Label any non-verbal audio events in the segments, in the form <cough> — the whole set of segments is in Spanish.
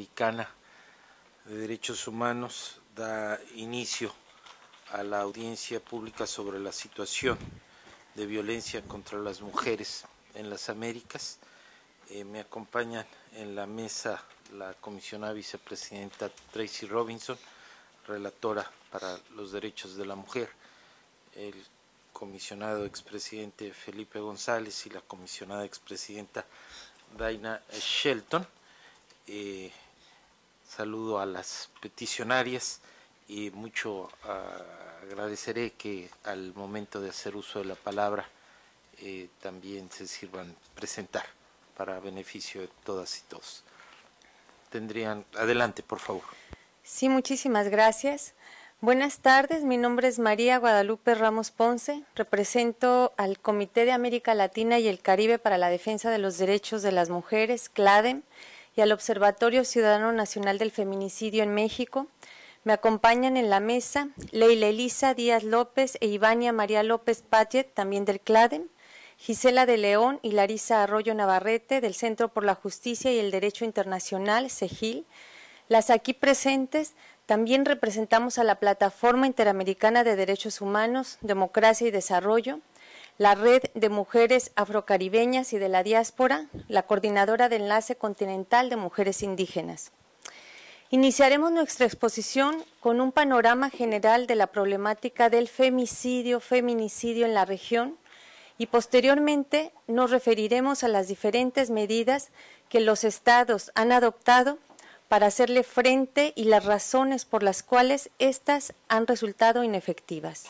Americana de Derechos Humanos da inicio a la audiencia pública sobre la situación de violencia contra las mujeres en las Américas. Eh, me acompañan en la mesa la comisionada vicepresidenta Tracy Robinson, relatora para los derechos de la mujer, el comisionado expresidente Felipe González y la comisionada expresidenta Daina Shelton. Eh, saludo a las peticionarias y mucho ah, agradeceré que al momento de hacer uso de la palabra eh, también se sirvan presentar para beneficio de todas y todos. Tendrían, adelante, por favor. Sí, muchísimas gracias. Buenas tardes, mi nombre es María Guadalupe Ramos Ponce, represento al Comité de América Latina y el Caribe para la Defensa de los Derechos de las Mujeres, CLADEM y al Observatorio Ciudadano Nacional del Feminicidio en México. Me acompañan en la mesa Leila Elisa Díaz López e Ivania María López Paget, también del CLADEM, Gisela de León y Larisa Arroyo Navarrete, del Centro por la Justicia y el Derecho Internacional, CEGIL. Las aquí presentes también representamos a la Plataforma Interamericana de Derechos Humanos, Democracia y Desarrollo, la Red de Mujeres Afrocaribeñas y de la Diáspora, la Coordinadora de Enlace Continental de Mujeres Indígenas. Iniciaremos nuestra exposición con un panorama general de la problemática del femicidio, feminicidio en la región y posteriormente nos referiremos a las diferentes medidas que los estados han adoptado para hacerle frente y las razones por las cuales éstas han resultado inefectivas.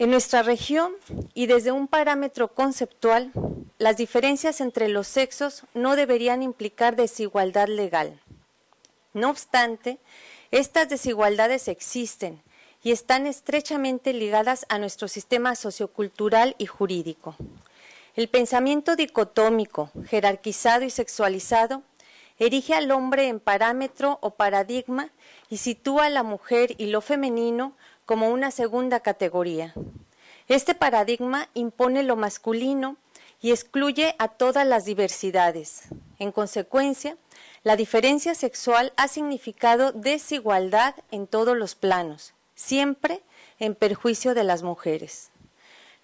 En nuestra región y desde un parámetro conceptual, las diferencias entre los sexos no deberían implicar desigualdad legal. No obstante, estas desigualdades existen y están estrechamente ligadas a nuestro sistema sociocultural y jurídico. El pensamiento dicotómico, jerarquizado y sexualizado erige al hombre en parámetro o paradigma y sitúa a la mujer y lo femenino como una segunda categoría. Este paradigma impone lo masculino y excluye a todas las diversidades. En consecuencia, la diferencia sexual ha significado desigualdad en todos los planos, siempre en perjuicio de las mujeres.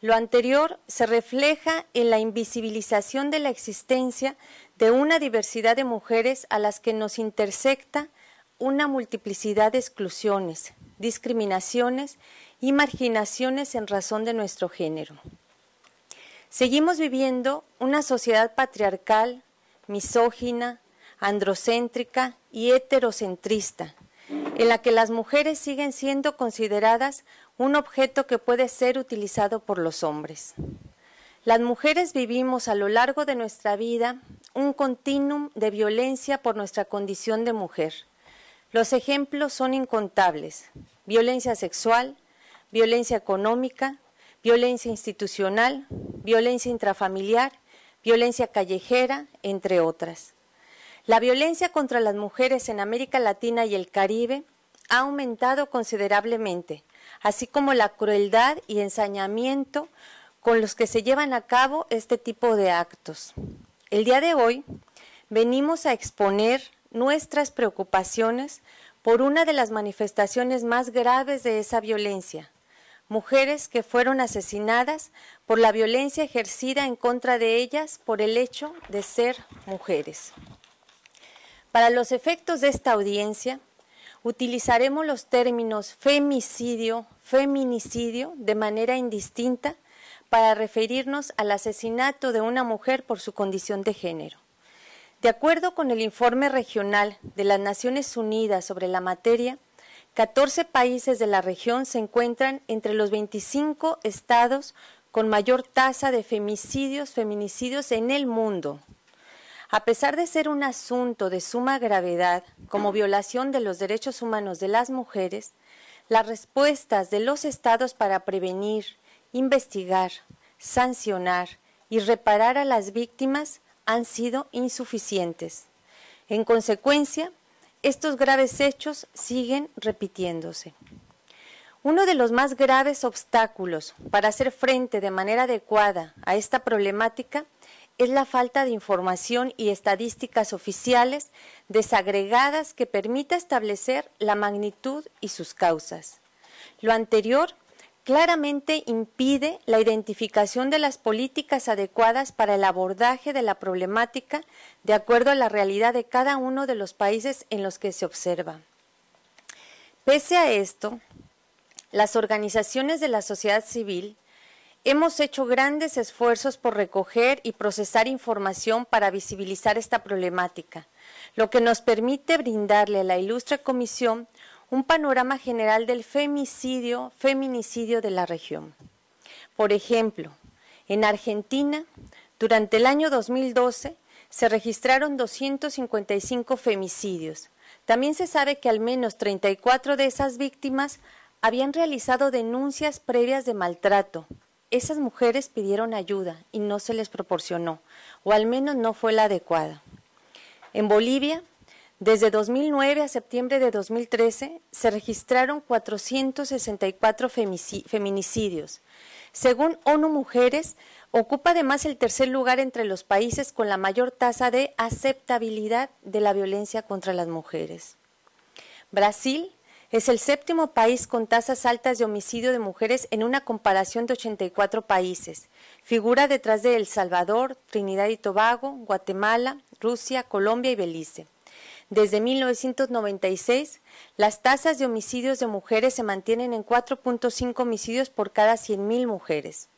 Lo anterior se refleja en la invisibilización de la existencia de una diversidad de mujeres a las que nos intersecta una multiplicidad de exclusiones, discriminaciones y marginaciones en razón de nuestro género. Seguimos viviendo una sociedad patriarcal, misógina, androcéntrica y heterocentrista, en la que las mujeres siguen siendo consideradas un objeto que puede ser utilizado por los hombres. Las mujeres vivimos a lo largo de nuestra vida un continuum de violencia por nuestra condición de mujer los ejemplos son incontables. Violencia sexual, violencia económica, violencia institucional, violencia intrafamiliar, violencia callejera, entre otras. La violencia contra las mujeres en América Latina y el Caribe ha aumentado considerablemente, así como la crueldad y ensañamiento con los que se llevan a cabo este tipo de actos. El día de hoy venimos a exponer nuestras preocupaciones por una de las manifestaciones más graves de esa violencia, mujeres que fueron asesinadas por la violencia ejercida en contra de ellas por el hecho de ser mujeres. Para los efectos de esta audiencia, utilizaremos los términos femicidio, feminicidio de manera indistinta para referirnos al asesinato de una mujer por su condición de género. De acuerdo con el informe regional de las Naciones Unidas sobre la materia, 14 países de la región se encuentran entre los 25 estados con mayor tasa de femicidios, feminicidios en el mundo. A pesar de ser un asunto de suma gravedad como violación de los derechos humanos de las mujeres, las respuestas de los estados para prevenir, investigar, sancionar y reparar a las víctimas han sido insuficientes. En consecuencia, estos graves hechos siguen repitiéndose. Uno de los más graves obstáculos para hacer frente de manera adecuada a esta problemática es la falta de información y estadísticas oficiales desagregadas que permita establecer la magnitud y sus causas. Lo anterior claramente impide la identificación de las políticas adecuadas para el abordaje de la problemática de acuerdo a la realidad de cada uno de los países en los que se observa. Pese a esto, las organizaciones de la sociedad civil hemos hecho grandes esfuerzos por recoger y procesar información para visibilizar esta problemática, lo que nos permite brindarle a la ilustre comisión un panorama general del femicidio, feminicidio de la región. Por ejemplo, en Argentina, durante el año 2012 se registraron 255 femicidios. También se sabe que al menos 34 de esas víctimas habían realizado denuncias previas de maltrato. Esas mujeres pidieron ayuda y no se les proporcionó, o al menos no fue la adecuada. En Bolivia, desde 2009 a septiembre de 2013 se registraron 464 feminicidios. Según ONU Mujeres, ocupa además el tercer lugar entre los países con la mayor tasa de aceptabilidad de la violencia contra las mujeres. Brasil es el séptimo país con tasas altas de homicidio de mujeres en una comparación de 84 países. Figura detrás de El Salvador, Trinidad y Tobago, Guatemala, Rusia, Colombia y Belice. Desde 1996, las tasas de homicidios de mujeres se mantienen en 4.5 homicidios por cada 100.000 mujeres.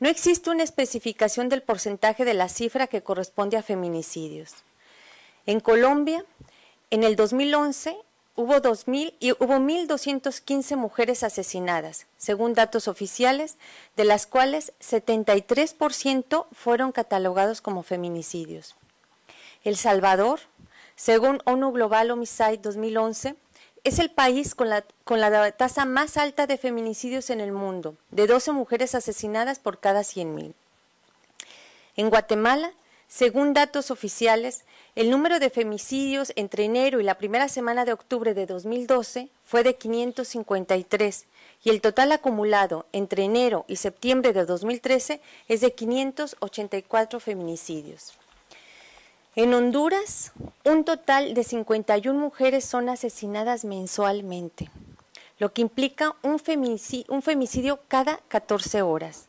No existe una especificación del porcentaje de la cifra que corresponde a feminicidios. En Colombia, en el 2011 hubo 2000 y hubo 1215 mujeres asesinadas, según datos oficiales, de las cuales 73% fueron catalogados como feminicidios. El Salvador según ONU Global Homicide 2011, es el país con la, tasa más alta de feminicidios en el mundo, de 12 mujeres asesinadas por cada 100.000. En Guatemala, según datos oficiales, el número de feminicidios entre enero y la primera semana de octubre de 2012 fue de 553 y el total acumulado entre enero y septiembre de 2013 es de 584 feminicidios. En Honduras, un total de 51 mujeres son asesinadas mensualmente, lo que implica un femicidio, cada 14 horas.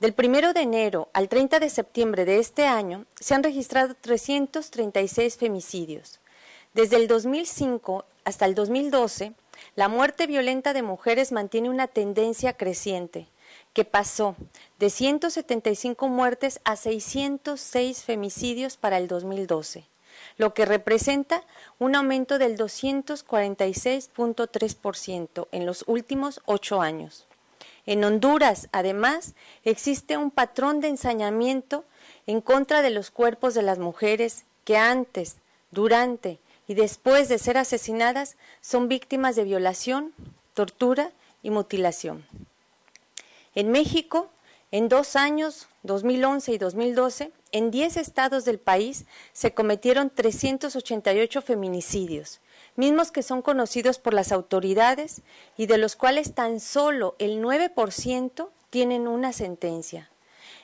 Del 1 de enero al 30 de septiembre de este año se han registrado 336 femicidios. Desde el 2005 hasta el 2012, la muerte violenta de mujeres mantiene una tendencia creciente que pasó de 175 muertes a 606 femicidios para el 2012, lo que representa un aumento del 246.3% en los últimos ocho años. En Honduras, además, existe un patrón de ensañamiento en contra de los cuerpos de las mujeres que antes, durante y después de ser asesinadas son víctimas de violación, tortura y mutilación. En México, en dos años, 2011 y 2012, en 10 estados del país se cometieron 388 feminicidios, mismos que son conocidos por las autoridades y de los cuales tan solo el 9% tienen una sentencia.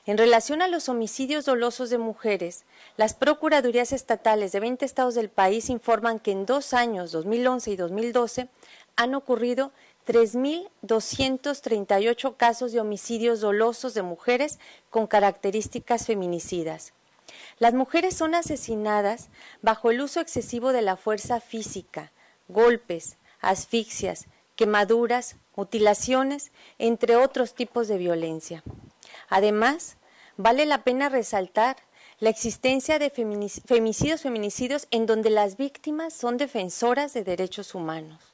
En relación a los homicidios dolosos de mujeres, las Procuradurías Estatales de 20 estados del país informan que en dos años, 2011 y 2012, han ocurrido 3.238 casos de homicidios dolosos de mujeres con características feminicidas. Las mujeres son asesinadas bajo el uso excesivo de la fuerza física, golpes, asfixias, quemaduras, mutilaciones, entre otros tipos de violencia. Además, vale la pena resaltar la existencia de femicidios, feminicidios en donde las víctimas son defensoras de derechos humanos.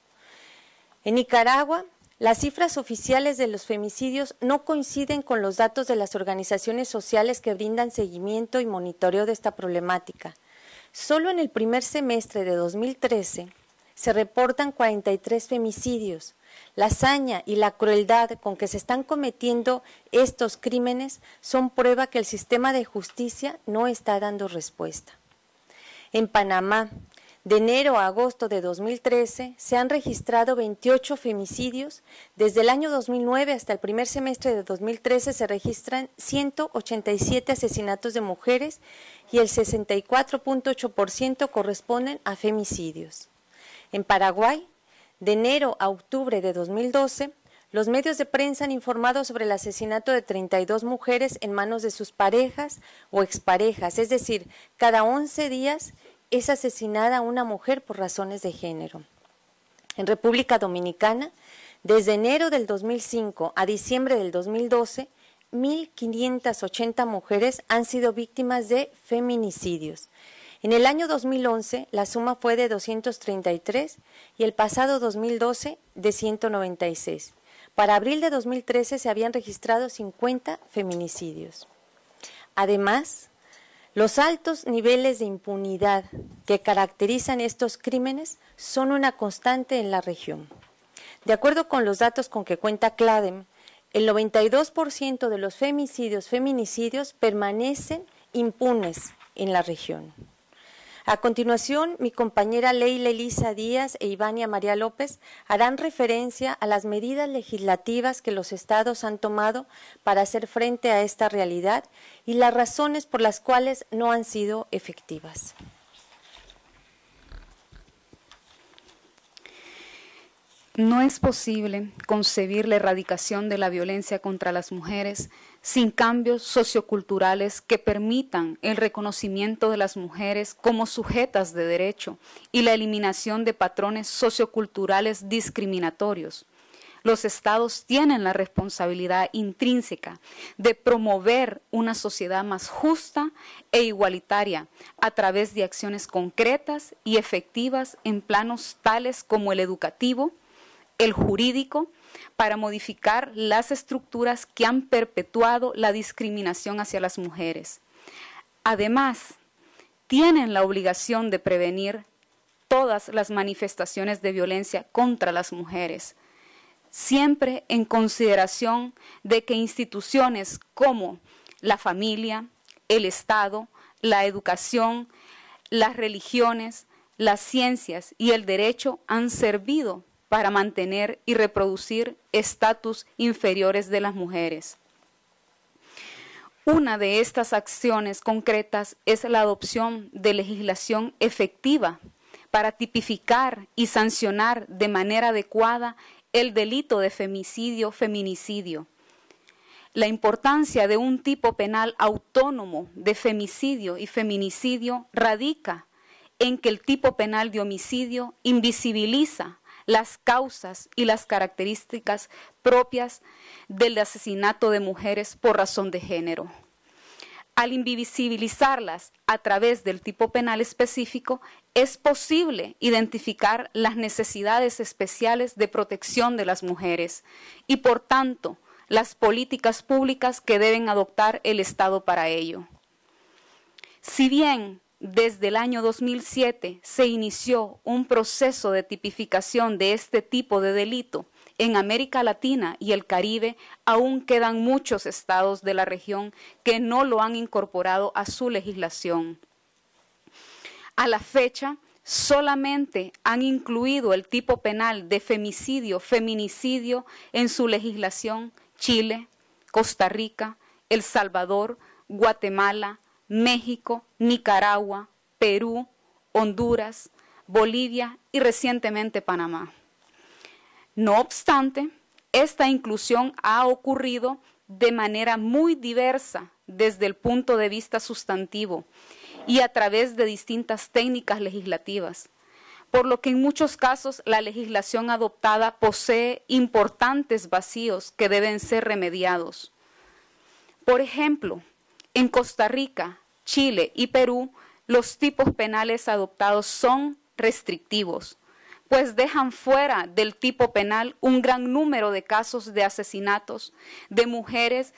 En Nicaragua, las cifras oficiales de los femicidios no coinciden con los datos de las organizaciones sociales que brindan seguimiento y monitoreo de esta problemática. Solo en el primer semestre de 2013 se reportan 43 femicidios. La hazaña y la crueldad con que se están cometiendo estos crímenes son prueba que el sistema de justicia no está dando respuesta. En Panamá, de enero a agosto de 2013 se han registrado 28 femicidios. Desde el año 2009 hasta el primer semestre de 2013 se registran 187 asesinatos de mujeres y el 64.8% corresponden a femicidios. En Paraguay, de enero a octubre de 2012, los medios de prensa han informado sobre el asesinato de 32 mujeres en manos de sus parejas o exparejas, es decir, cada 11 días es asesinada una mujer por razones de género. En República Dominicana, desde enero del 2005 a diciembre del 2012, 1.580 mujeres han sido víctimas de feminicidios. En el año 2011 la suma fue de 233 y el pasado 2012 de 196. Para abril de 2013 se habían registrado 50 feminicidios. Además, los altos niveles de impunidad que caracterizan estos crímenes son una constante en la región. De acuerdo con los datos con que cuenta CLADEM, el 92% de los femicidios, feminicidios permanecen impunes en la región. A continuación, mi compañera Leila Elisa Díaz e Ivania María López harán referencia a las medidas legislativas que los estados han tomado para hacer frente a esta realidad y las razones por las cuales no han sido efectivas. No es posible concebir la erradicación de la violencia contra las mujeres sin cambios socioculturales que permitan el reconocimiento de las mujeres como sujetas de derecho y la eliminación de patrones socioculturales discriminatorios. Los estados tienen la responsabilidad intrínseca de promover una sociedad más justa e igualitaria a través de acciones concretas y efectivas en planos tales como el educativo, el jurídico, para modificar las estructuras que han perpetuado la discriminación hacia las mujeres. Además, tienen la obligación de prevenir todas las manifestaciones de violencia contra las mujeres, siempre en consideración de que instituciones como la familia, el Estado, la educación, las religiones, las ciencias y el derecho han servido para mantener y reproducir estatus inferiores de las mujeres. Una de estas acciones concretas es la adopción de legislación efectiva para tipificar y sancionar de manera adecuada el delito de femicidio, feminicidio. La importancia de un tipo penal autónomo de femicidio y feminicidio radica en que el tipo penal de homicidio invisibiliza las causas y las características propias del asesinato de mujeres por razón de género. Al invisibilizarlas a través del tipo penal específico, es posible identificar las necesidades especiales de protección de las mujeres y, por tanto, las políticas públicas que deben adoptar el Estado para ello. Si bien desde el año 2007 se inició un proceso de tipificación de este tipo de delito. En América Latina y el Caribe aún quedan muchos estados de la región que no lo han incorporado a su legislación. A la fecha, solamente han incluido el tipo penal de femicidio, feminicidio en su legislación Chile, Costa Rica, El Salvador, Guatemala, México, Nicaragua, Perú, Honduras, Bolivia y recientemente Panamá. No obstante, esta inclusión ha ocurrido de manera muy diversa desde el punto de vista sustantivo y a través de distintas técnicas legislativas, por lo que en muchos casos la legislación adoptada posee importantes vacíos que deben ser remediados. Por ejemplo, en Costa Rica, Chile y Perú, los tipos penales adoptados son restrictivos, pues dejan fuera del tipo penal un gran número de casos de asesinatos de mujeres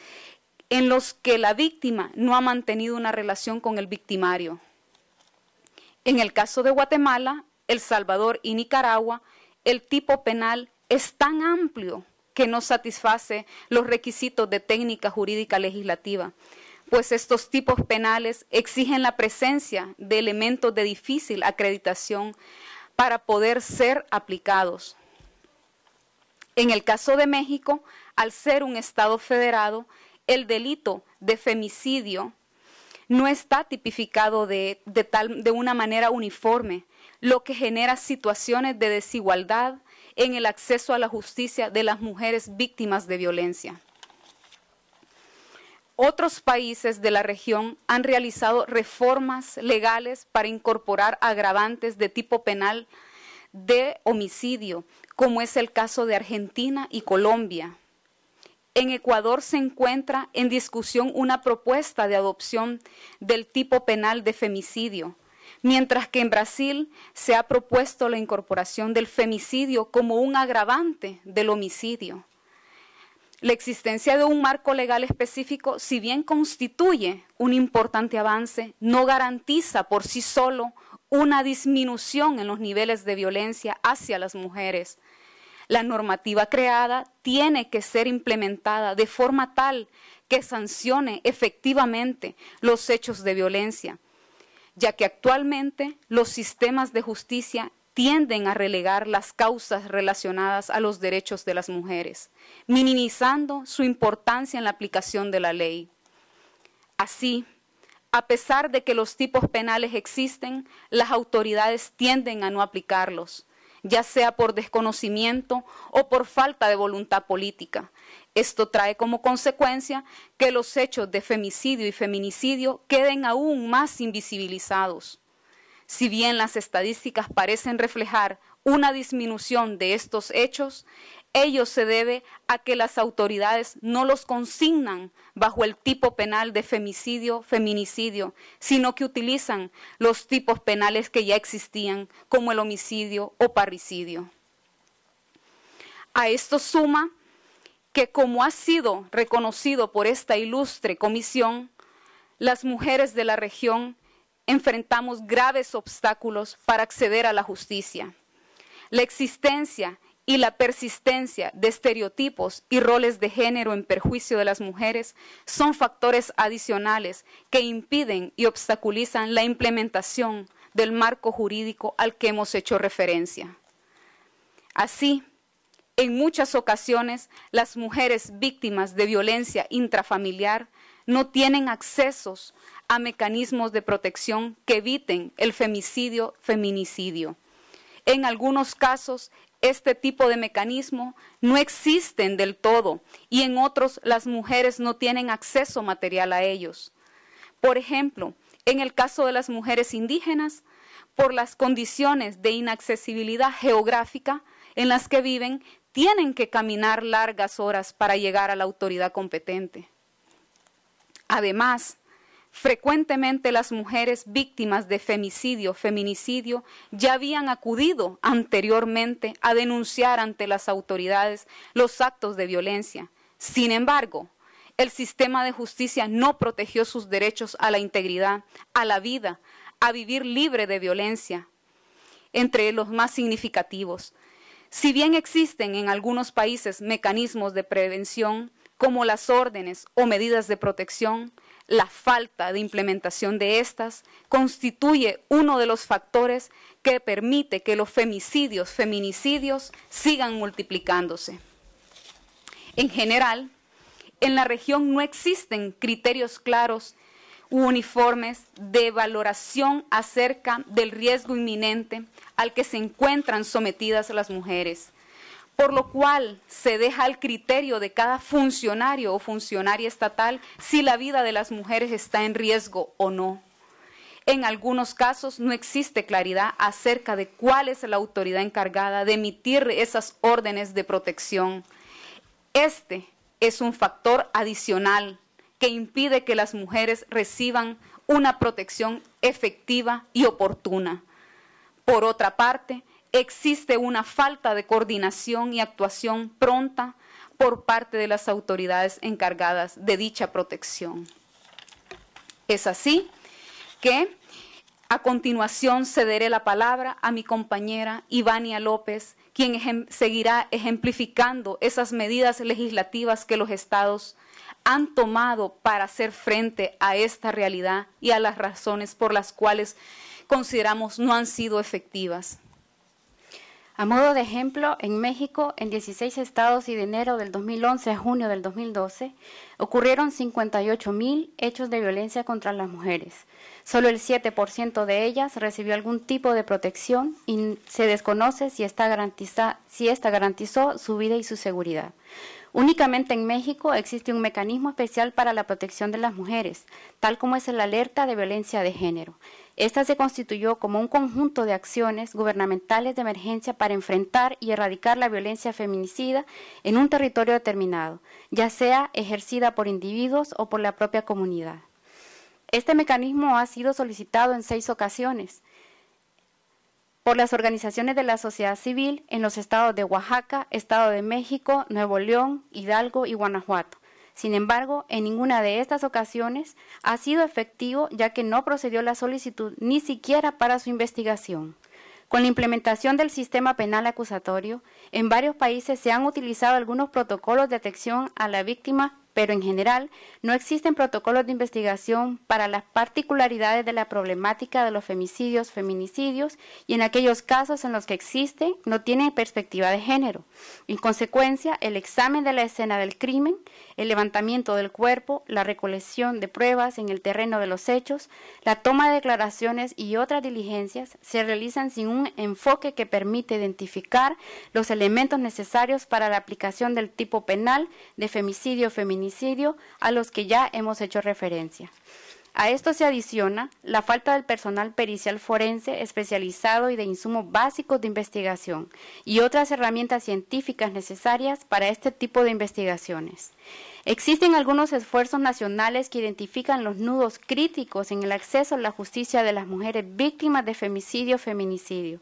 en los que la víctima no ha mantenido una relación con el victimario. En el caso de Guatemala, El Salvador y Nicaragua, el tipo penal es tan amplio que no satisface los requisitos de técnica jurídica legislativa pues estos tipos penales exigen la presencia de elementos de difícil acreditación para poder ser aplicados. En el caso de México, al ser un Estado federado, el delito de femicidio no está tipificado de, una manera uniforme, lo que genera situaciones de desigualdad en el acceso a la justicia de las mujeres víctimas de violencia otros países de la región han realizado reformas legales para incorporar agravantes de tipo penal de homicidio, como es el caso de Argentina y Colombia. En Ecuador se encuentra en discusión una propuesta de adopción del tipo penal de femicidio, mientras que en Brasil se ha propuesto la incorporación del femicidio como un agravante del homicidio. La existencia de un marco legal específico, si bien constituye un importante avance, no garantiza por sí solo una disminución en los niveles de violencia hacia las mujeres. La normativa creada tiene que ser implementada de forma tal que sancione efectivamente los hechos de violencia, ya que actualmente los sistemas de justicia tienden a relegar las causas relacionadas a los derechos de las mujeres, minimizando su importancia en la aplicación de la ley. Así, a pesar de que los tipos penales existen, las autoridades tienden a no aplicarlos, ya sea por desconocimiento o por falta de voluntad política. Esto trae como consecuencia que los hechos de femicidio y feminicidio queden aún más invisibilizados. Si bien las estadísticas parecen reflejar una disminución de estos hechos, ello se debe a que las autoridades no los consignan bajo el tipo penal de femicidio, feminicidio, sino que utilizan los tipos penales que ya existían, como el homicidio o parricidio. A esto suma que como ha sido reconocido por esta ilustre comisión, las mujeres de la región enfrentamos graves obstáculos para acceder a la justicia. La existencia y la persistencia de estereotipos y roles de género en perjuicio de las mujeres son factores adicionales que impiden y obstaculizan la implementación del marco jurídico al que hemos hecho referencia. Así, en muchas ocasiones, las mujeres víctimas de violencia intrafamiliar no tienen accesos a mecanismos de protección que eviten el femicidio, feminicidio. En algunos casos, este tipo de mecanismo no existen del todo y en otros las mujeres no tienen acceso material a ellos. Por ejemplo, en el caso de las mujeres indígenas, por las condiciones de inaccesibilidad geográfica en las que viven, tienen que caminar largas horas para llegar a la autoridad competente. Además, Frecuentemente las mujeres víctimas de femicidio, feminicidio, ya habían acudido anteriormente a denunciar ante las autoridades los actos de violencia. Sin embargo, el sistema de justicia no protegió sus derechos a la integridad, a la vida, a vivir libre de violencia, entre los más significativos. Si bien existen en algunos países mecanismos de prevención, como las órdenes o medidas de protección, la falta de implementación de estas constituye uno de los factores que permite que los femicidios, feminicidios sigan multiplicándose. En general, en la región no existen criterios claros u uniformes de valoración acerca del riesgo inminente al que se encuentran sometidas las mujeres por lo cual se deja al criterio de cada funcionario o funcionaria estatal si la vida de las mujeres está en riesgo o no. En algunos casos no existe claridad acerca de cuál es la autoridad encargada de emitir esas órdenes de protección. Este es un factor adicional que impide que las mujeres reciban una protección efectiva y oportuna. Por otra parte, existe una falta de coordinación y actuación pronta por parte de las autoridades encargadas de dicha protección. Es así que a continuación cederé la palabra a mi compañera Ivania López, quien seguirá ejemplificando esas medidas legislativas que los estados han tomado para hacer frente a esta realidad y a las razones por las cuales consideramos no han sido efectivas. A modo de ejemplo, en México, en 16 estados y de enero del 2011 a junio del 2012, ocurrieron 58.000 hechos de violencia contra las mujeres. Solo el 7% de ellas recibió algún tipo de protección y se desconoce si está si esta garantizó su vida y su seguridad. Únicamente en México existe un mecanismo especial para la protección de las mujeres, tal como es el alerta de violencia de género. Esta se constituyó como un conjunto de acciones gubernamentales de emergencia para enfrentar y erradicar la violencia feminicida en un territorio determinado, ya sea ejercida por individuos o por la propia comunidad. Este mecanismo ha sido solicitado en seis ocasiones por las organizaciones de la sociedad civil en los estados de Oaxaca, Estado de México, Nuevo León, Hidalgo y Guanajuato. Sin embargo, en ninguna de estas ocasiones ha sido efectivo ya que no procedió la solicitud ni siquiera para su investigación. Con la implementación del sistema penal acusatorio, en varios países se han utilizado algunos protocolos de atención a la víctima pero en general no existen protocolos de investigación para las particularidades de la problemática de los femicidios, feminicidios y en aquellos casos en los que existen no tiene perspectiva de género. En consecuencia, el examen de la escena del crimen, el levantamiento del cuerpo, la recolección de pruebas en el terreno de los hechos, la toma de declaraciones y otras diligencias se realizan sin un enfoque que permite identificar los elementos necesarios para la aplicación del tipo penal de femicidio feminicidio a los que ya hemos hecho referencia. A esto se adiciona la falta del personal pericial forense especializado y de insumos básicos de investigación y otras herramientas científicas necesarias para este tipo de investigaciones. Existen algunos esfuerzos nacionales que identifican los nudos críticos en el acceso a la justicia de las mujeres víctimas de femicidio feminicidio.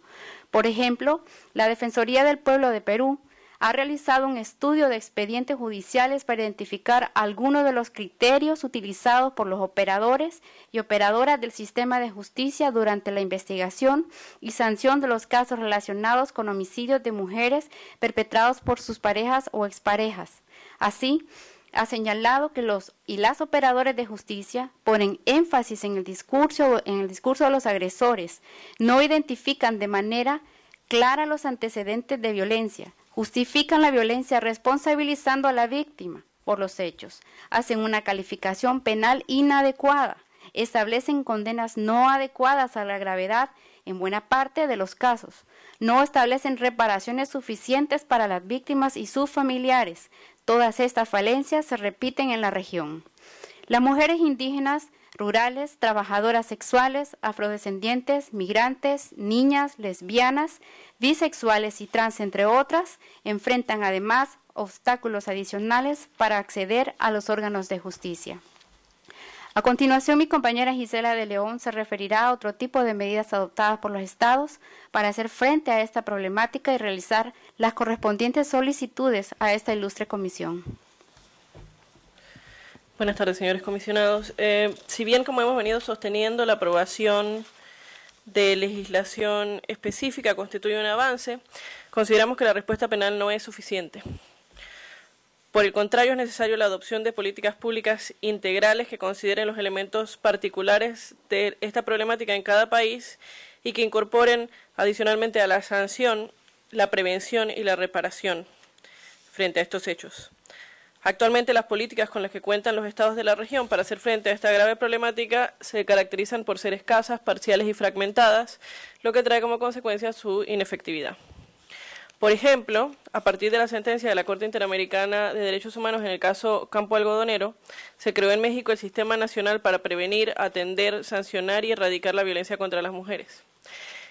Por ejemplo, la Defensoría del Pueblo de Perú ha realizado un estudio de expedientes judiciales para identificar algunos de los criterios utilizados por los operadores y operadoras del sistema de justicia durante la investigación y sanción de los casos relacionados con homicidios de mujeres perpetrados por sus parejas o exparejas. Así, ha señalado que los y las operadores de justicia ponen énfasis en el discurso en el discurso de los agresores, no identifican de manera clara los antecedentes de violencia, Justifican la violencia responsabilizando a la víctima por los hechos. Hacen una calificación penal inadecuada. Establecen condenas no adecuadas a la gravedad en buena parte de los casos. No establecen reparaciones suficientes para las víctimas y sus familiares. Todas estas falencias se repiten en la región. Las mujeres indígenas rurales, trabajadoras sexuales, afrodescendientes, migrantes, niñas, lesbianas, bisexuales y trans, entre otras, enfrentan además obstáculos adicionales para acceder a los órganos de justicia. A continuación, mi compañera Gisela de León se referirá a otro tipo de medidas adoptadas por los estados para hacer frente a esta problemática y realizar las correspondientes solicitudes a esta ilustre comisión. Buenas tardes, señores comisionados. Eh, si bien, como hemos venido sosteniendo, la aprobación de legislación específica constituye un avance, consideramos que la respuesta penal no es suficiente. Por el contrario, es necesario la adopción de políticas públicas integrales que consideren los elementos particulares de esta problemática en cada país y que incorporen adicionalmente a la sanción la prevención y la reparación frente a estos hechos. Actualmente las políticas con las que cuentan los estados de la región para hacer frente a esta grave problemática se caracterizan por ser escasas, parciales y fragmentadas, lo que trae como consecuencia su inefectividad. Por ejemplo, a partir de la sentencia de la Corte Interamericana de Derechos Humanos en el caso Campo Algodonero, se creó en México el Sistema Nacional para Prevenir, Atender, Sancionar y Erradicar la Violencia contra las Mujeres.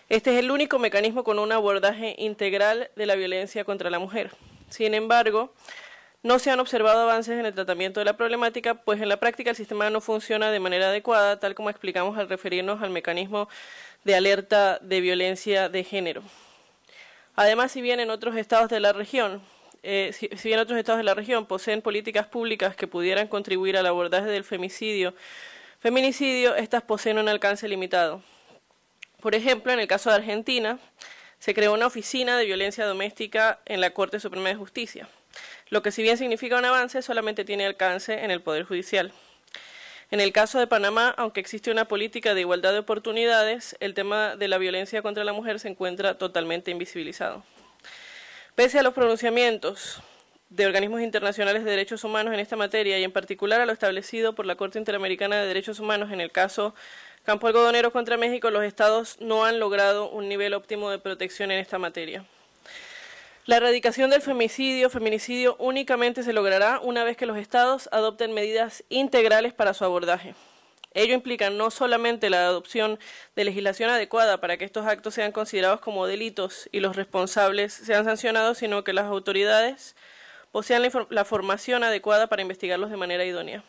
Este es el único mecanismo con un abordaje integral de la violencia contra la mujer. Sin embargo, no se han observado avances en el tratamiento de la problemática, pues en la práctica el sistema no funciona de manera adecuada, tal como explicamos al referirnos al mecanismo de alerta de violencia de género. Además, si bien en otros estados de la región, eh, si, otros estados de la región poseen políticas públicas que pudieran contribuir al abordaje del femicidio, feminicidio, estas poseen un alcance limitado. Por ejemplo, en el caso de Argentina, se creó una oficina de violencia doméstica en la Corte Suprema de Justicia lo que si bien significa un avance, solamente tiene alcance en el Poder Judicial. En el caso de Panamá, aunque existe una política de igualdad de oportunidades, el tema de la violencia contra la mujer se encuentra totalmente invisibilizado. Pese a los pronunciamientos de organismos internacionales de derechos humanos en esta materia y en particular a lo establecido por la Corte Interamericana de Derechos Humanos en el caso Campo Algodonero contra México, los estados no han logrado un nivel óptimo de protección en esta materia. La erradicación del femicidio, feminicidio, únicamente se logrará una vez que los estados adopten medidas integrales para su abordaje. Ello implica no solamente la adopción de legislación adecuada para que estos actos sean considerados como delitos y los responsables sean sancionados, sino que las autoridades posean la, formación adecuada para investigarlos de manera idónea.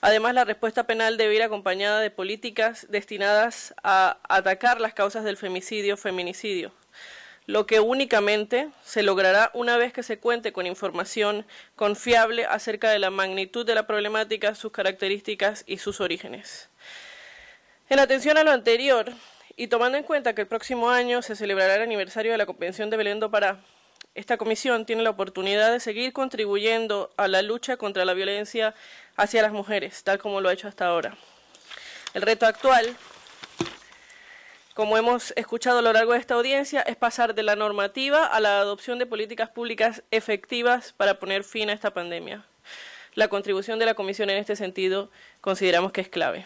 Además, la respuesta penal debe ir acompañada de políticas destinadas a atacar las causas del femicidio, feminicidio, lo que únicamente se logrará una vez que se cuente con información confiable acerca de la magnitud de la problemática, sus características y sus orígenes. En atención a lo anterior, y tomando en cuenta que el próximo año se celebrará el aniversario de la Convención de Belén do Pará, esta comisión tiene la oportunidad de seguir contribuyendo a la lucha contra la violencia hacia las mujeres, tal como lo ha hecho hasta ahora. El reto actual como hemos escuchado a lo largo de esta audiencia, es pasar de la normativa a la adopción de políticas públicas efectivas para poner fin a esta pandemia. La contribución de la Comisión en este sentido consideramos que es clave.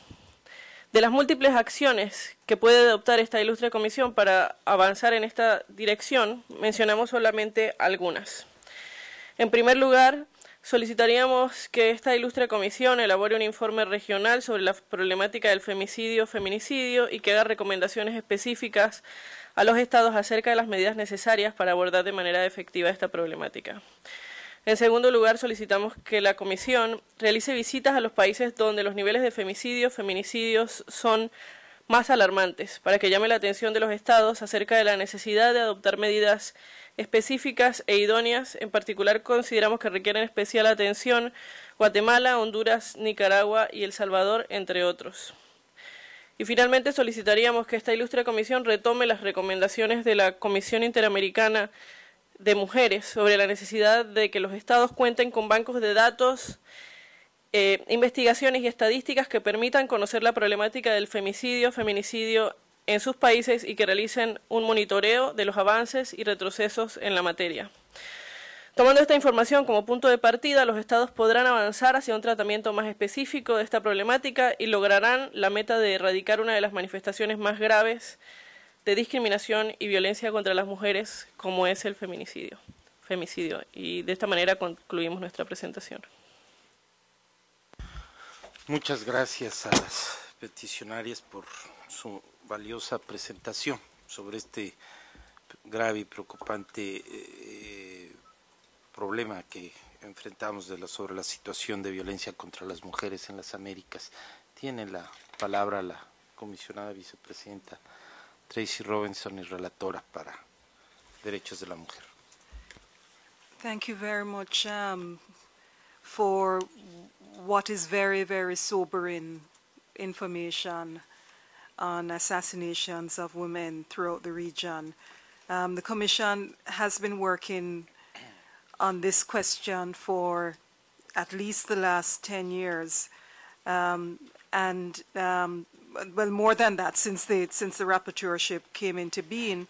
De las múltiples acciones que puede adoptar esta ilustre comisión para avanzar en esta dirección, mencionamos solamente algunas. En primer lugar, Solicitaríamos que esta ilustre comisión elabore un informe regional sobre la problemática del femicidio, feminicidio y que haga recomendaciones específicas a los estados acerca de las medidas necesarias para abordar de manera efectiva esta problemática. En segundo lugar, solicitamos que la comisión realice visitas a los países donde los niveles de femicidio feminicidios son más alarmantes, para que llame la atención de los estados acerca de la necesidad de adoptar medidas específicas e idóneas. En particular, consideramos que requieren especial atención Guatemala, Honduras, Nicaragua y El Salvador, entre otros. Y finalmente solicitaríamos que esta ilustre comisión retome las recomendaciones de la Comisión Interamericana de Mujeres sobre la necesidad de que los estados cuenten con bancos de datos eh, investigaciones y estadísticas que permitan conocer la problemática del femicidio, feminicidio en sus países y que realicen un monitoreo de los avances y retrocesos en la materia. Tomando esta información como punto de partida, los estados podrán avanzar hacia un tratamiento más específico de esta problemática y lograrán la meta de erradicar una de las manifestaciones más graves de discriminación y violencia contra las mujeres, como es el feminicidio. Femicidio. Y de esta manera concluimos nuestra presentación. Muchas gracias a las peticionarias por su valiosa presentación sobre este grave y preocupante eh, problema que enfrentamos de la, sobre la situación de violencia contra las mujeres en las Américas. Tiene la palabra la comisionada vicepresidenta Tracy Robinson y relatora para derechos de la mujer. Thank you very much um, what is very, very sobering information on assassinations of women throughout the region. Um, the Commission has been working on this question for at least the last 10 years, um, and um, well, more than that since the, since the rapporteurship came into being.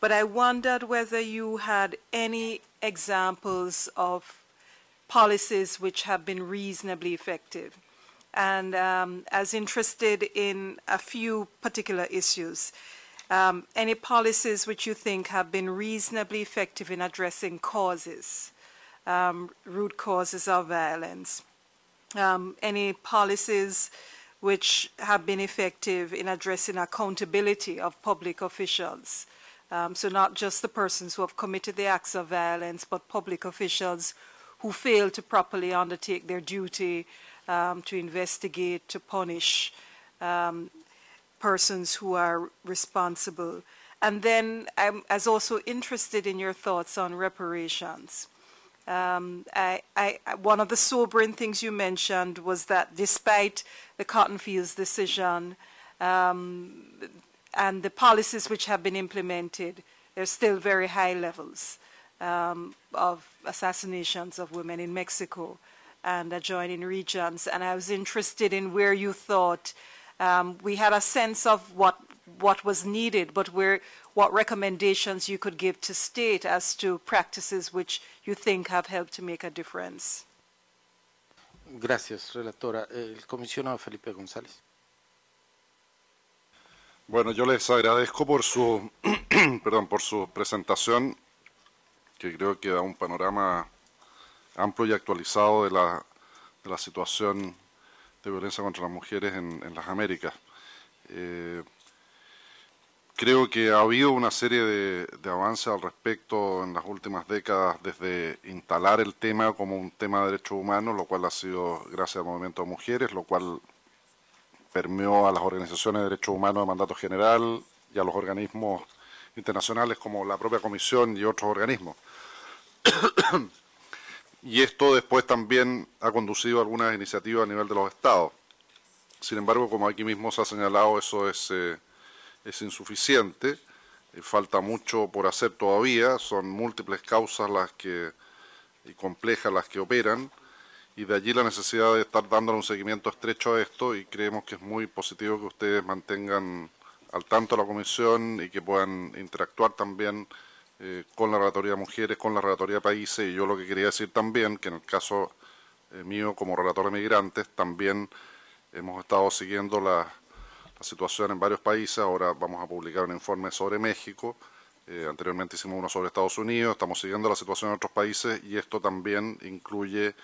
But I wondered whether you had any examples of policies which have been reasonably effective and um, as interested in a few particular issues. Um, any policies which you think have been reasonably effective in addressing causes, um, root causes of violence. Um, any policies which have been effective in addressing accountability of public officials. Um, so not just the persons who have committed the acts of violence, but public officials who fail to properly undertake their duty um, to investigate, to punish um, persons who are responsible. And then I'm as also interested in your thoughts on reparations. Um, I, I, one of the sobering things you mentioned was that despite the cotton fields decision um, and the policies which have been implemented, they're still very high levels um, of assassinations of women in Mexico and adjoining regions. And I was interested in where you thought um, we had a sense of what what was needed, but where what recommendations you could give to state as to practices which you think have helped to make a difference. Gracias, relatora. El comisionado Felipe González. Bueno, yo les agradezco por su, <clears throat> perdón, por su presentación. que creo que da un panorama amplio y actualizado de la, de la situación de violencia contra las mujeres en, las Américas. Eh, creo que ha habido una serie de, de avances al respecto en las últimas décadas, desde instalar el tema como un tema de derechos humanos, lo cual ha sido gracias al movimiento de mujeres, lo cual permeó a las organizaciones de derechos humanos de mandato general y a los organismos internacionales como la propia Comisión y otros organismos. y esto después también ha conducido a algunas iniciativas a nivel de los Estados. Sin embargo, como aquí mismo se ha señalado, eso es, eh, insuficiente, eh, falta mucho por hacer todavía, son múltiples causas las que y complejas las que operan, y de allí la necesidad de estar dándole un seguimiento estrecho a esto, y creemos que es muy positivo que ustedes mantengan al tanto la comisión y que puedan interactuar también eh, con la Relatoría de Mujeres, con la Relatoría de Países. Y yo lo que quería decir también, que en el caso eh, mío como relator de migrantes, también hemos estado siguiendo la, situación en varios países. Ahora vamos a publicar un informe sobre México. Eh, anteriormente hicimos uno sobre Estados Unidos. Estamos siguiendo la situación en otros países y esto también incluye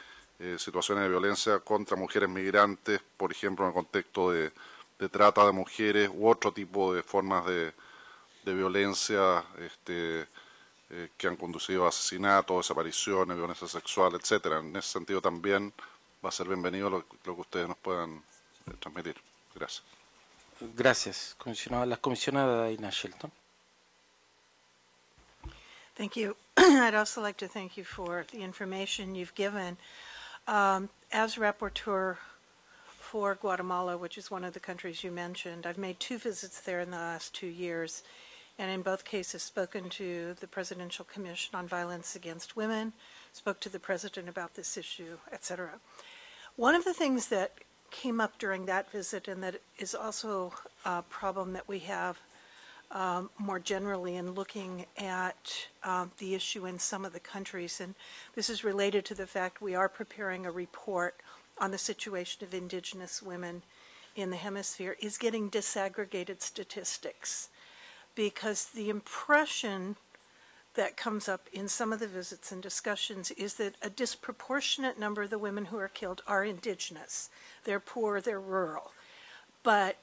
situaciones de violencia contra mujeres migrantes, por ejemplo, en el contexto de de trata de mujeres u otro tipo de formas de, violencia este, eh, que han conducido a asesinatos, desapariciones, violencia sexual, etcétera. En ese sentido también va a ser bienvenido lo, que ustedes nos puedan eh, transmitir. Gracias. Gracias, la comisionada Ina Shelton. Thank you. <clears throat> I'd also like to thank you for the information you've given. Um, as rapporteur for Guatemala, which is one of the countries you mentioned. I've made two visits there in the last two years, and in both cases spoken to the Presidential Commission on Violence Against Women, spoke to the president about this issue, etc. One of the things that came up during that visit, and that is also a problem that we have um, more generally in looking at um, the issue in some of the countries, and this is related to the fact we are preparing a report on the situation of Indigenous women in the hemisphere is getting disaggregated statistics because the impression that comes up in some of the visits and discussions is that a disproportionate number of the women who are killed are indigenous. They're poor, they're rural. But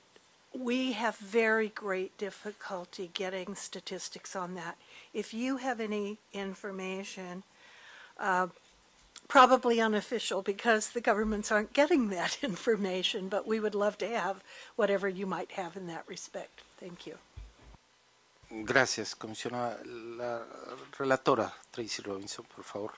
we have very great difficulty getting statistics on that. If you have any information, uh, probably unofficial because the governments aren't getting that <laughs> information, but we would love to have whatever you might have in that respect. Thank you. Gracias, Commissioner. La relatora Tracy Robinson, por favor.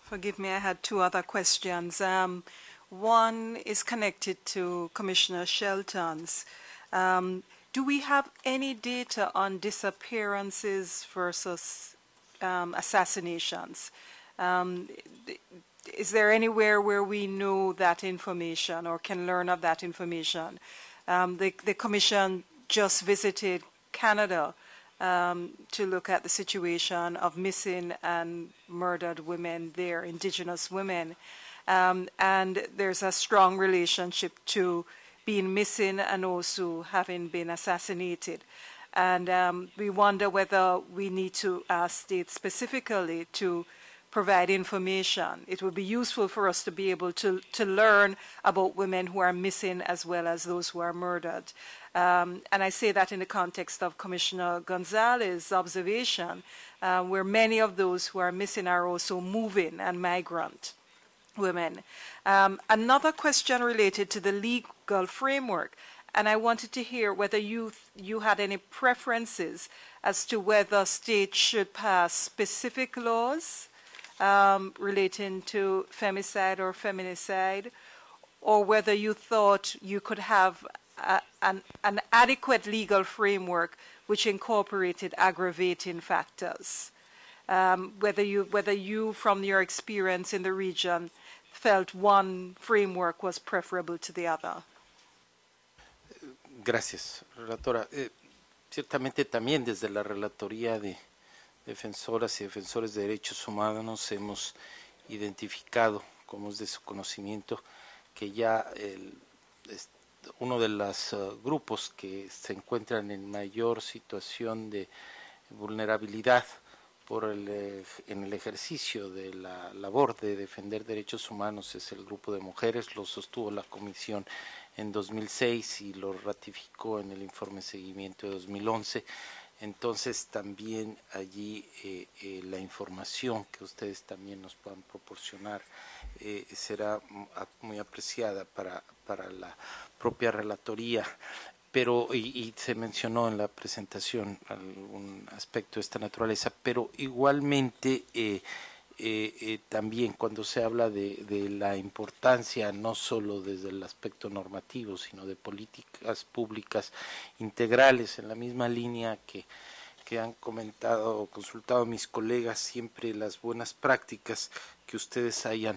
Forgive me, I had two other questions. Um, one is connected to Commissioner Shelton's. Um, do we have any data on disappearances versus um, assassinations? Um, is there anywhere where we know that information or can learn of that information? Um, the, the, Commission just visited Canada um, to look at the situation of missing and murdered women there, Indigenous women. Um, and there's a strong relationship to being missing and also having been assassinated. And um, we wonder whether we need to ask states specifically to provide information. It would be useful for us to be able to, to learn about women who are missing as well as those who are murdered. Um, and I say that in the context of Commissioner Gonzalez's observation, uh, where many of those who are missing are also moving and migrant women. Um, another question related to the legal framework, and I wanted to hear whether you, you had any preferences as to whether states should pass specific laws um, relating to femicide or feminicide, or whether you thought you could have a, an, an adequate legal framework which incorporated aggravating factors. Um, whether, you, whether you, from your experience in the region, felt one framework was preferable to the other. Gracias, relatora. Eh, ciertamente también desde la relatoría de defensoras y defensores de derechos humanos hemos identificado, como es de su conocimiento, que ya el, uno de los eh, grupos que se encuentran en mayor situación de vulnerabilidad por el, eh, en el ejercicio de la labor de defender derechos humanos es el grupo de mujeres, lo sostuvo la Comisión en 2006 y lo ratificó en el informe de seguimiento de 2011 entonces también allí eh, eh, la información que ustedes también nos puedan proporcionar eh, será muy apreciada para, para, la propia relatoría. Pero, y, se mencionó en la presentación algún aspecto de esta naturaleza, pero igualmente eh, eh, también cuando se habla de, la importancia no solo desde el aspecto normativo, sino de políticas públicas integrales, en la misma línea que, han comentado o consultado mis colegas, siempre las buenas prácticas que ustedes hayan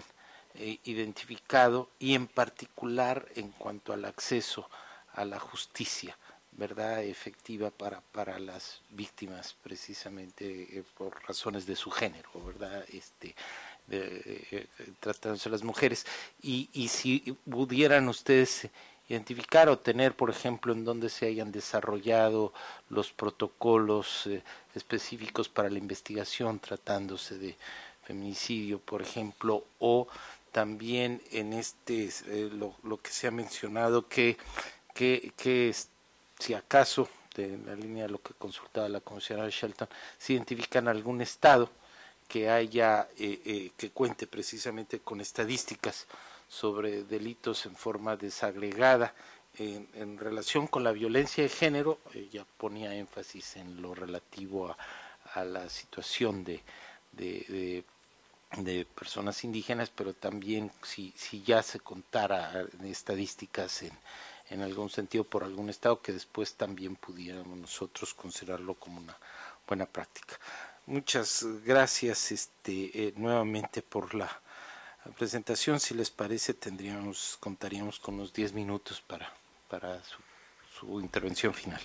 eh, identificado y en particular en cuanto al acceso a la justicia verdad efectiva para, para las víctimas precisamente eh, por razones de su género, ¿verdad? Este, eh, eh, tratándose de las mujeres. Y, y si pudieran ustedes identificar o tener, por ejemplo, en dónde se hayan desarrollado los protocolos específicos para la investigación tratándose de feminicidio, por ejemplo, o también en este, lo, lo, que se ha mencionado, que, que, si acaso, de la línea de lo que consultaba la comisionada Shelton, se identifican algún estado que haya, eh, eh, que cuente precisamente con estadísticas sobre delitos en forma desagregada en, relación con la violencia de género, ella ponía énfasis en lo relativo a, la situación de, de, de, de, personas indígenas, pero también si, si ya se contara estadísticas en, en algún sentido por algún Estado que después también pudiéramos nosotros considerarlo como una buena práctica. Muchas gracias este, eh, nuevamente por la presentación. Si les parece, tendríamos, contaríamos con unos 10 minutos para, para su, intervención final.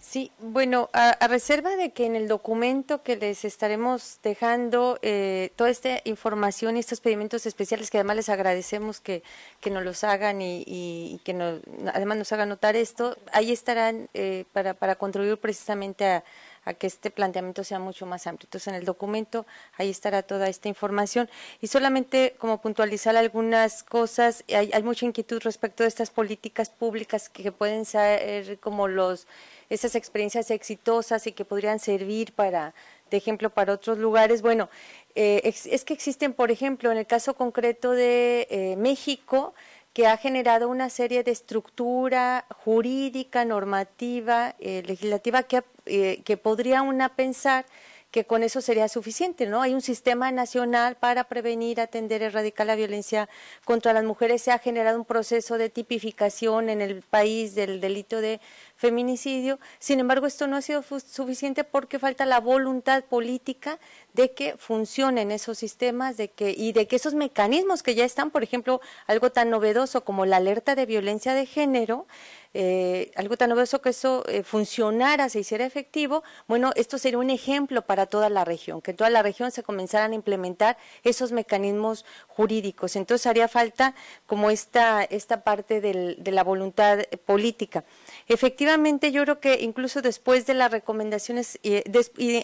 Sí, bueno, a, reserva de que en el documento que les estaremos dejando eh, toda esta información y estos pedimentos especiales, que además les agradecemos que, que nos los hagan y, que además nos hagan notar esto, ahí estarán eh, para, para contribuir precisamente a, a que este planteamiento sea mucho más amplio. Entonces, en el documento ahí estará toda esta información. Y solamente como puntualizar algunas cosas, hay, mucha inquietud respecto de estas políticas públicas que, pueden ser como los esas experiencias exitosas y que podrían servir para, de ejemplo, para otros lugares. Bueno, eh, es, que existen, por ejemplo, en el caso concreto de eh, México, que ha generado una serie de estructura jurídica, normativa, eh, legislativa, que ha eh, que podría una pensar que con eso sería suficiente, ¿no? Hay un sistema nacional para prevenir, atender, erradicar la violencia contra las mujeres. Se ha generado un proceso de tipificación en el país del delito de feminicidio. Sin embargo, esto no ha sido suficiente porque falta la voluntad política de que funcionen esos sistemas de que, y de que esos mecanismos que ya están, por ejemplo, algo tan novedoso como la alerta de violencia de género, eh, algo tan novedoso que eso eh, funcionara, se hiciera efectivo, bueno, esto sería un ejemplo para toda la región, que en toda la región se comenzaran a implementar esos mecanismos jurídicos. Entonces haría falta como esta, esta parte de la voluntad política. Efectivamente, yo creo que incluso después de las recomendaciones, eh,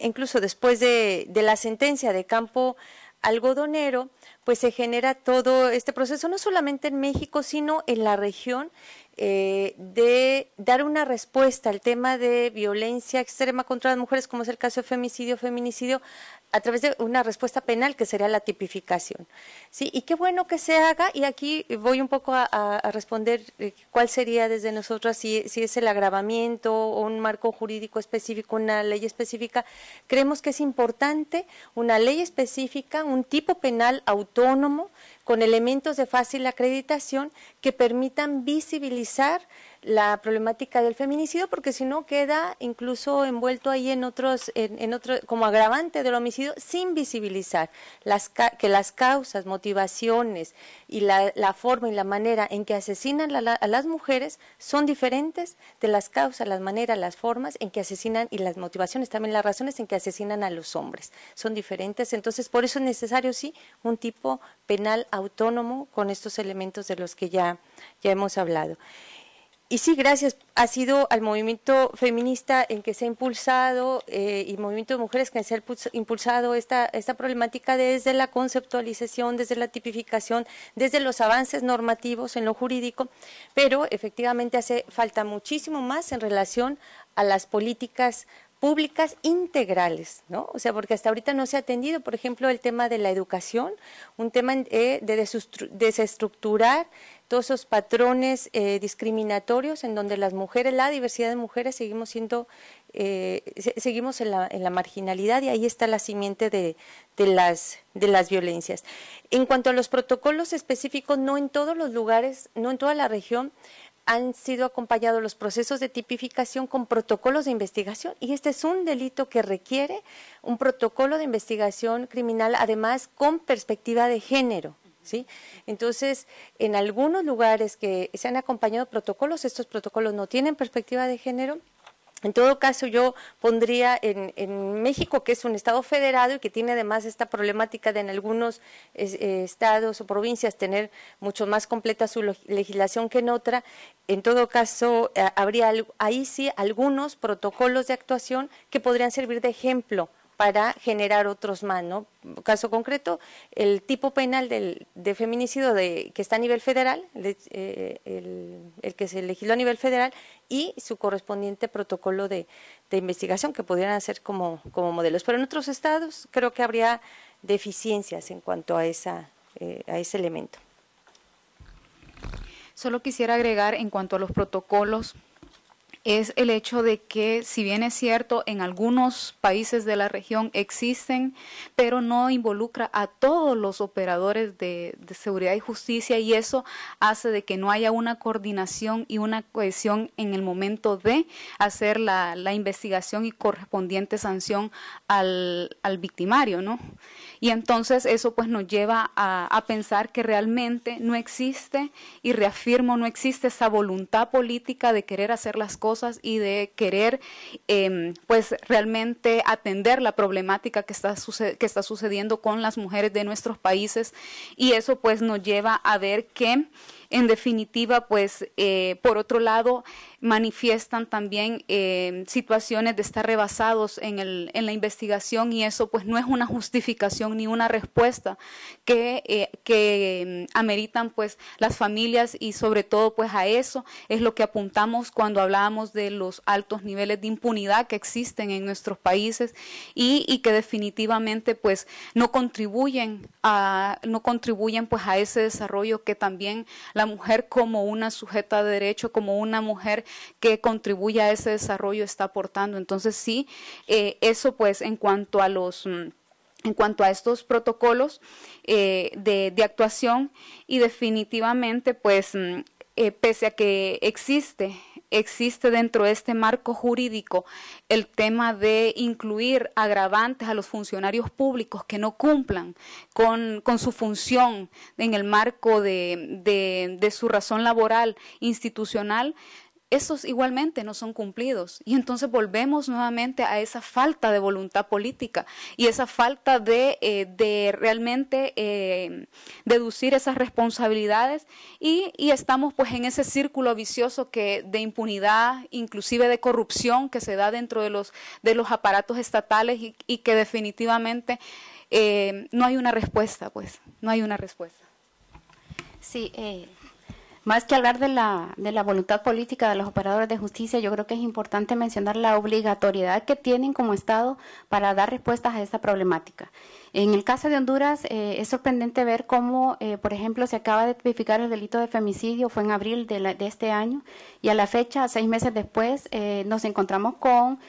incluso después de la sentencia de campo algodonero, pues se genera todo este proceso, no solamente en México, sino en la región, eh, de dar una respuesta al tema de violencia extrema contra las mujeres, como es el caso de femicidio, feminicidio, a través de una respuesta penal, que sería la tipificación. ¿Sí? Y qué bueno que se haga, y aquí voy un poco a, responder eh, cuál sería desde nosotras, si, si es el agravamiento o un marco jurídico específico, una ley específica. Creemos que es importante una ley específica, un tipo penal autónomo, autónomo, con elementos de fácil acreditación que permitan visibilizar la problemática del feminicidio, porque si no queda incluso envuelto ahí en otros, en, otro, como agravante del homicidio, sin visibilizar que las causas, motivaciones y la, forma y la manera en que asesinan a las mujeres son diferentes de las causas, las maneras, las formas en que asesinan y las motivaciones, también las razones en que asesinan a los hombres, son diferentes. Entonces, por eso es necesario, sí, un tipo penal autónomo con estos elementos de los que ya, ya hemos hablado. Y sí, gracias. Ha sido al movimiento feminista en que se ha impulsado eh, y movimiento de mujeres que se ha impulsado esta, esta problemática desde la conceptualización, desde la tipificación, desde los avances normativos en lo jurídico, pero efectivamente hace falta muchísimo más en relación a las políticas públicas integrales, ¿no? O sea, porque hasta ahorita no se ha atendido, por ejemplo, el tema de la educación, un tema eh, de desestructurar todos esos patrones eh, discriminatorios en donde las mujeres, la diversidad de mujeres, seguimos siendo, eh, seguimos en la, marginalidad y ahí está la simiente de las violencias. En cuanto a los protocolos específicos, no en todos los lugares, no en toda la región, han sido acompañados los procesos de tipificación con protocolos de investigación y este es un delito que requiere un protocolo de investigación criminal, además con perspectiva de género. ¿sí? Entonces, en algunos lugares que se han acompañado protocolos, estos protocolos no tienen perspectiva de género, en todo caso, yo pondría en, México, que es un Estado federado y que tiene además esta problemática de en algunos eh, estados o provincias tener mucho más completa su legislación que en otra, en todo caso, eh, habría ahí sí algunos protocolos de actuación que podrían servir de ejemplo para generar otros más, ¿no? Caso concreto, el tipo penal del, de feminicidio de, que está a nivel federal, eh, el, el, que se legisló a nivel federal, y su correspondiente protocolo de, investigación que pudieran hacer como, modelos. Pero en otros estados creo que habría deficiencias en cuanto a, esa, eh, a ese elemento. Solo quisiera agregar en cuanto a los protocolos es el hecho de que, si bien es cierto, en algunos países de la región existen, pero no involucra a todos los operadores de, seguridad y justicia y eso hace de que no haya una coordinación y una cohesión en el momento de hacer la, la investigación y correspondiente sanción al, al, victimario, ¿no? Y entonces eso pues nos lleva a, a pensar que realmente no existe, y reafirmo, no existe esa voluntad política de querer hacer las cosas y de querer em, pues realmente atender la problemática que está, que está sucediendo con las mujeres de nuestros países y eso pues nos lleva a ver que en definitiva, pues eh, por otro lado, manifiestan también eh, situaciones de estar rebasados en, el, en, la investigación y eso pues no es una justificación ni una respuesta que, eh, mm, ameritan pues las familias y sobre todo pues a eso es lo que apuntamos cuando hablábamos de los altos niveles de impunidad que existen en nuestros países y, y que definitivamente pues no contribuyen a, no contribuyen pues a ese desarrollo que también la mujer como una sujeta de derecho, como una mujer que contribuye a ese desarrollo está aportando. Entonces sí, eh, eso pues en cuanto a los... Mm, en cuanto a estos protocolos eh, de, actuación y definitivamente pues mm, eh, pese a que existe existe dentro de este marco jurídico el tema de incluir agravantes a los funcionarios públicos que no cumplan con, su función en el marco de, de, de su razón laboral institucional, esos igualmente no son cumplidos. Y entonces volvemos nuevamente a esa falta de voluntad política y esa falta de, eh, de realmente eh, deducir esas responsabilidades y, estamos pues en ese círculo vicioso que, de impunidad, inclusive de corrupción que se da dentro de los, de los aparatos estatales y, que definitivamente eh, no hay una respuesta, pues, no hay una respuesta. Sí, más que hablar de la, de la voluntad política de los operadores de justicia, yo creo que es importante mencionar la obligatoriedad que tienen como Estado para dar respuestas a esta problemática. En el caso de Honduras, eh, es sorprendente ver cómo, eh, por ejemplo, se acaba de tipificar el delito de femicidio, fue en abril de, este año, y a la fecha, seis meses después, eh, nos encontramos con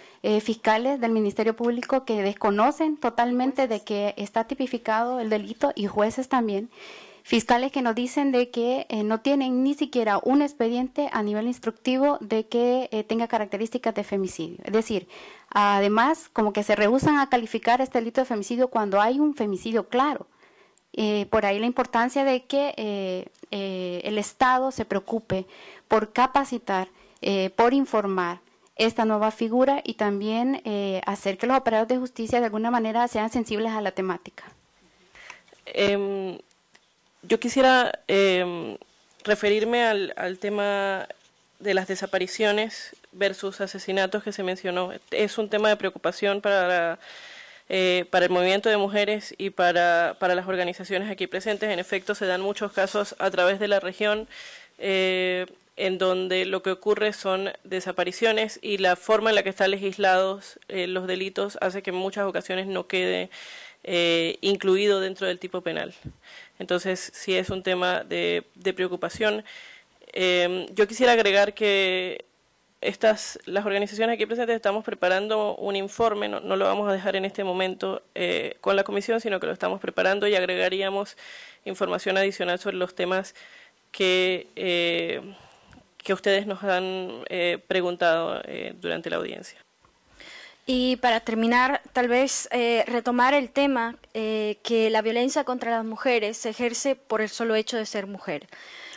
fiscales del Ministerio Público que desconocen totalmente de que está tipificado el delito y jueces también fiscales que nos dicen de que eh, no tienen ni siquiera un expediente a nivel instructivo de que eh, tenga características de femicidio. Es decir, además, como que se rehusan a calificar este delito de femicidio cuando hay un femicidio claro. Eh, por ahí la importancia de que el Estado se preocupe por capacitar, por informar, esta nueva figura y también eh, hacer que los operadores de justicia de alguna manera sean sensibles a la temática. Em, yo quisiera em, referirme al, tema de las desapariciones versus asesinatos que se mencionó. Es un tema de preocupación para, eh, para el movimiento de mujeres y para, las organizaciones aquí presentes. En efecto, se dan muchos casos a través de la región. Eh, en donde lo que ocurre son desapariciones y la forma en la que están legislados eh, los delitos hace que en muchas ocasiones no quede incluido dentro del tipo penal. Entonces, sí es un tema de, preocupación. Em, yo quisiera agregar que estas, las organizaciones aquí presentes estamos preparando un informe, no, lo vamos a dejar en este momento eh, con la comisión, sino que lo estamos preparando y agregaríamos información adicional sobre los temas que eh, ustedes nos han eh, preguntado durante la audiencia. Y para terminar, tal vez eh, retomar el tema eh, que la violencia contra las mujeres se ejerce por el solo hecho de ser mujer,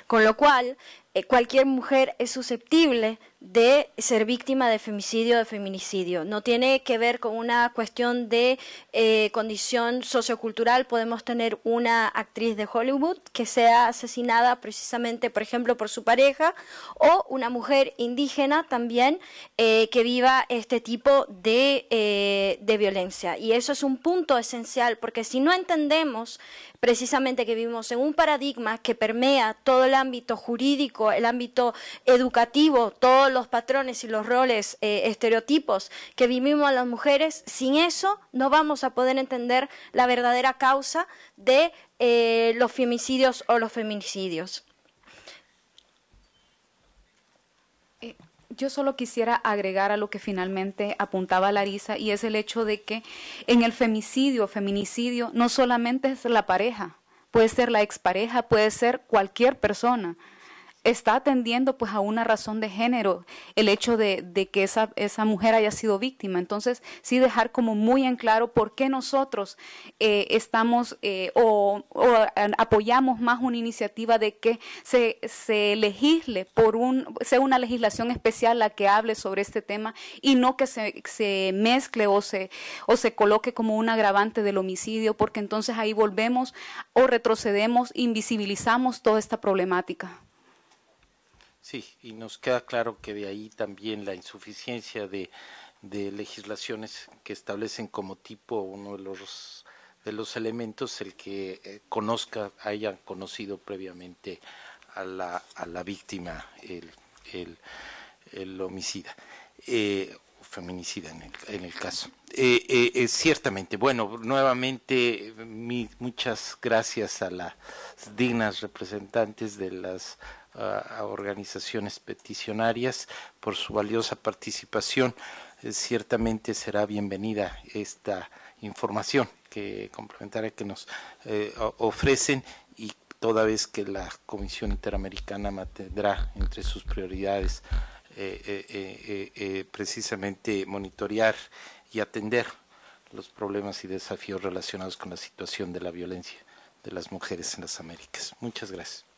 con lo cual eh, cualquier mujer es susceptible de ser víctima de femicidio o de feminicidio. No tiene que ver con una cuestión de eh, condición sociocultural. Podemos tener una actriz de Hollywood que sea asesinada precisamente, por ejemplo, por su pareja, o una mujer indígena también eh, que viva este tipo de, eh, de violencia. Y eso es un punto esencial, porque si no entendemos precisamente que vivimos en un paradigma que permea todo el ámbito jurídico, el ámbito educativo, todo los patrones y los roles, eh, estereotipos que vivimos a las mujeres, sin eso no vamos a poder entender la verdadera causa de eh, los femicidios o los feminicidios. Eh, yo solo quisiera agregar a lo que finalmente apuntaba Larisa y es el hecho de que en el femicidio, feminicidio, no solamente es la pareja, puede ser la expareja, puede ser cualquier persona está atendiendo pues a una razón de género el hecho de, que esa, esa, mujer haya sido víctima. Entonces, sí dejar como muy en claro por qué nosotros eh, estamos eh, o, o, apoyamos más una iniciativa de que se, se legisle por un, sea una legislación especial la que hable sobre este tema y no que se, se mezcle o se, o se coloque como un agravante del homicidio, porque entonces ahí volvemos o retrocedemos, invisibilizamos toda esta problemática. Sí, y nos queda claro que de ahí también la insuficiencia de, legislaciones que establecen como tipo uno de los de los elementos el que eh, conozca, hayan conocido previamente a la, a la víctima, el, el, el homicida, eh, feminicida en el, en el caso. Eh, eh, ciertamente, bueno, nuevamente muchas gracias a las dignas representantes de las a organizaciones peticionarias por su valiosa participación. Eh, ciertamente será bienvenida esta información que complementaria que nos eh, ofrecen y toda vez que la Comisión Interamericana mantendrá entre sus prioridades eh, precisamente monitorear y atender los problemas y desafíos relacionados con la situación de la violencia de las mujeres en las Américas. Muchas gracias.